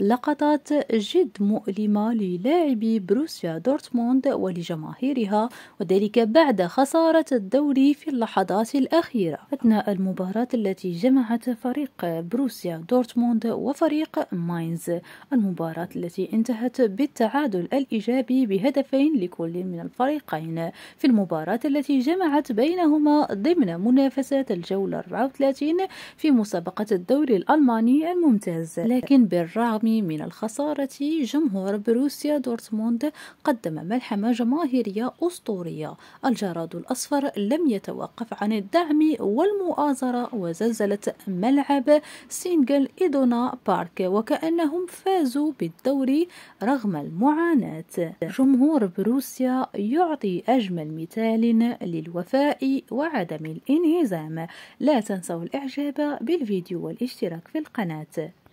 لقطات جد مؤلمة للاعبي بروسيا دورتموند ولجماهيرها وذلك بعد خسارة الدوري في اللحظات الأخيرة أثناء المباراة التي جمعت فريق بروسيا دورتموند وفريق ماينز المباراة التي انتهت بالتعادل الإيجابي بهدفين لكل من الفريقين في المباراة التي جمعت بينهما ضمن منافسة الجولة 34 في مسابقة الدوري الألماني الممتاز لكن بالرغم من الخسارة جمهور بروسيا دورتموند قدم ملحمة جماهيرية أسطورية الجراد الأصفر لم يتوقف عن الدعم والمؤازرة وزلزلة ملعب سينجل إيدونا بارك وكأنهم فازوا بالدوري رغم المعاناة جمهور بروسيا يعطي أجمل مثال للوفاء وعدم الانهزام لا تنسوا الإعجاب بالفيديو والاشتراك في القناة